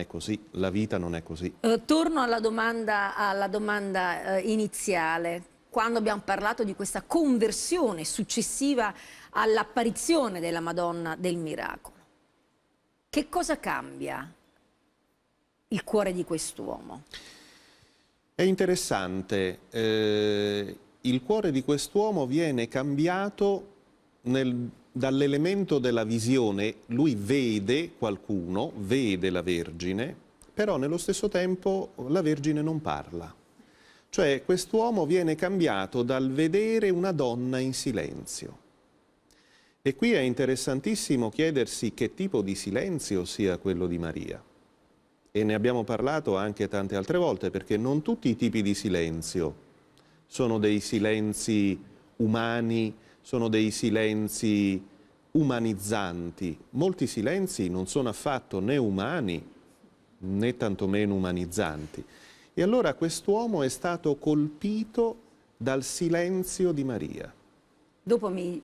è così, la vita non è così. Eh, torno alla domanda, alla domanda eh, iniziale. Quando abbiamo parlato di questa conversione successiva all'apparizione della Madonna del miracolo, che cosa cambia il cuore di quest'uomo? È interessante, eh, il cuore di quest'uomo viene cambiato nel dall'elemento della visione lui vede qualcuno, vede la Vergine, però nello stesso tempo la Vergine non parla. Cioè quest'uomo viene cambiato dal vedere una donna in silenzio. E qui è interessantissimo chiedersi che tipo di silenzio sia quello di Maria. E ne abbiamo parlato anche tante altre volte, perché non tutti i tipi di silenzio sono dei silenzi umani, sono dei silenzi umanizzanti. Molti silenzi non sono affatto né umani né tantomeno umanizzanti. E allora quest'uomo è stato colpito dal silenzio di Maria. Dopo mi